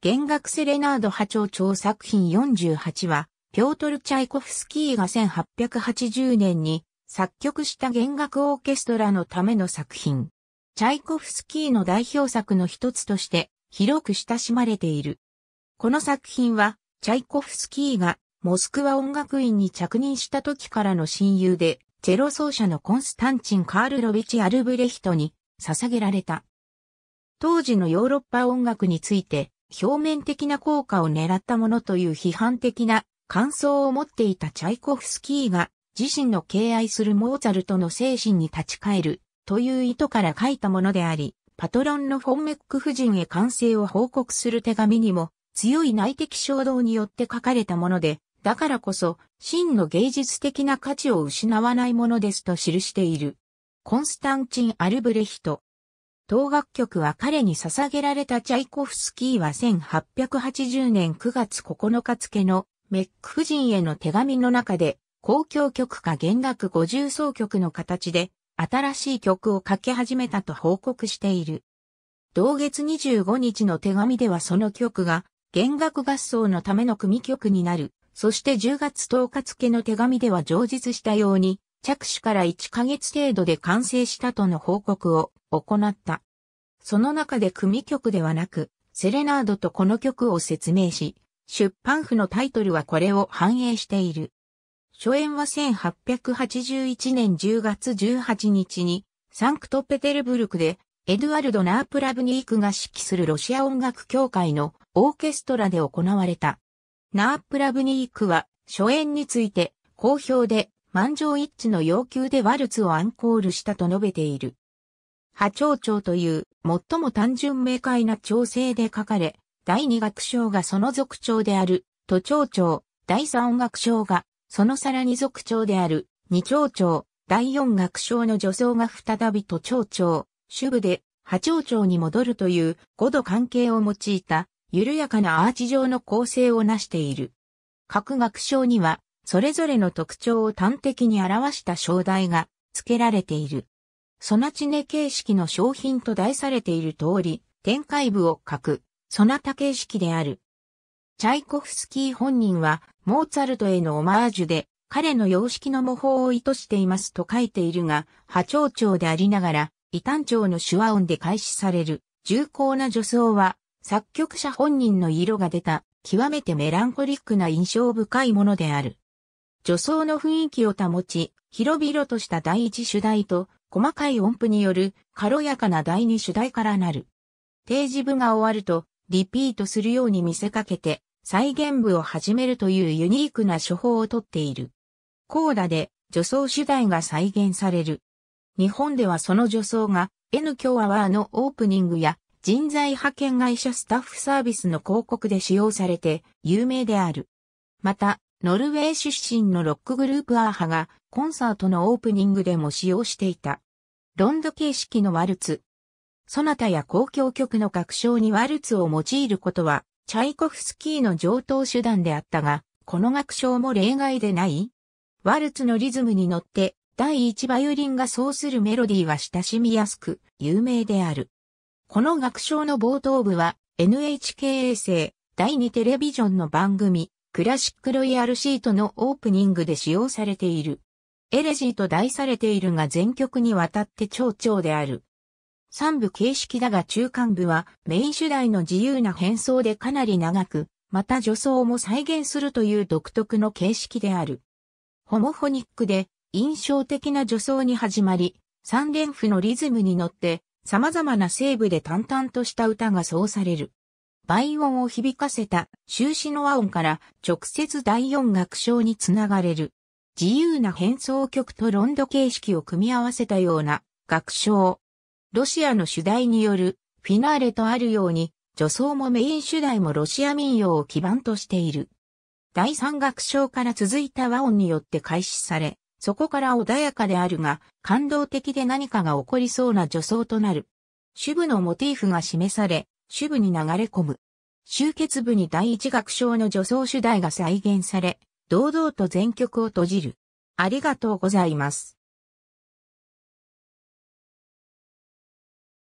弦楽セレナード波長長作品48は、ピョートル・チャイコフスキーが1880年に作曲した弦楽オーケストラのための作品。チャイコフスキーの代表作の一つとして広く親しまれている。この作品は、チャイコフスキーがモスクワ音楽院に着任した時からの親友で、チェロ奏者のコンスタンチン・カールロビチ・アルブレヒトに捧げられた。当時のヨーロッパ音楽について表面的な効果を狙ったものという批判的な感想を持っていたチャイコフスキーが自身の敬愛するモーツァルトの精神に立ち返るという意図から書いたものであり、パトロンのフォンメック夫人へ完成を報告する手紙にも強い内的衝動によって書かれたもので、だからこそ真の芸術的な価値を失わないものですと記している。コンスタンチン・アルブレヒト、当楽曲は彼に捧げられたチャイコフスキーは1880年9月9日付のメック夫人への手紙の中で、公共曲か弦楽五重奏曲の形で新しい曲を書き始めたと報告している。同月25日の手紙ではその曲が弦楽合奏のための組曲になる。そして10月10日付の手紙では上述したように着手から1ヶ月程度で完成したとの報告を行った。その中で組曲ではなく、セレナードとこの曲を説明し、出版譜のタイトルはこれを反映している。初演は1881年10月18日に、サンクトペテルブルクで、エドワルド・ナープラブニークが指揮するロシア音楽協会のオーケストラで行われた。ナープラブニークは、初演について、好評で、満場一致の要求でワルツをアンコールしたと述べている。波長長という最も単純明快な調整で書かれ、第二楽章がその属長である、都長長、第三楽章がそのさらに属長である、二長長、第四楽章の助走が再び都長長、主部で波長長に戻るという五度関係を用いた緩やかなアーチ状の構成を成している。各楽章にはそれぞれの特徴を端的に表した章題が付けられている。ソナチネ形式の商品と題されている通り、展開部を書く、ソナタ形式である。チャイコフスキー本人は、モーツァルトへのオマージュで、彼の様式の模倣を意図していますと書いているが、波長長でありながら、異端調の手話音で開始される、重厚な女装は、作曲者本人の色が出た、極めてメランコリックな印象深いものである。女装の雰囲気を保ち、広々とした第一主題と、細かい音符による軽やかな第二主題からなる。定時部が終わると、リピートするように見せかけて、再現部を始めるというユニークな手法をとっている。コーダで助走主題が再現される。日本ではその助走が N 強アワーのオープニングや人材派遣会社スタッフサービスの広告で使用されて有名である。また、ノルウェー出身のロックグループアーハがコンサートのオープニングでも使用していた。ロンド形式のワルツ。そなたや公共曲の楽章にワルツを用いることは、チャイコフスキーの上等手段であったが、この楽章も例外でないワルツのリズムに乗って、第一バイオリンがそうするメロディーは親しみやすく、有名である。この楽章の冒頭部は、NHK 衛星、第2テレビジョンの番組、クラシックロイヤルシートのオープニングで使用されている。エレジーと題されているが全曲にわたって蝶々である。三部形式だが中間部はメイン主題の自由な変装でかなり長く、また助走も再現するという独特の形式である。ホモフォニックで印象的な助走に始まり、三連符のリズムに乗って様々なー部で淡々とした歌が奏される。倍音を響かせた終始の和音から直接第四楽章につながれる。自由な変奏曲とロンド形式を組み合わせたような楽章。ロシアの主題によるフィナーレとあるように、女装もメイン主題もロシア民謡を基盤としている。第三楽章から続いた和音によって開始され、そこから穏やかであるが、感動的で何かが起こりそうな女装となる。主部のモチーフが示され、主部に流れ込む。集結部に第一楽章の助走主題が再現され、堂々と全曲を閉じる。ありがとうございます。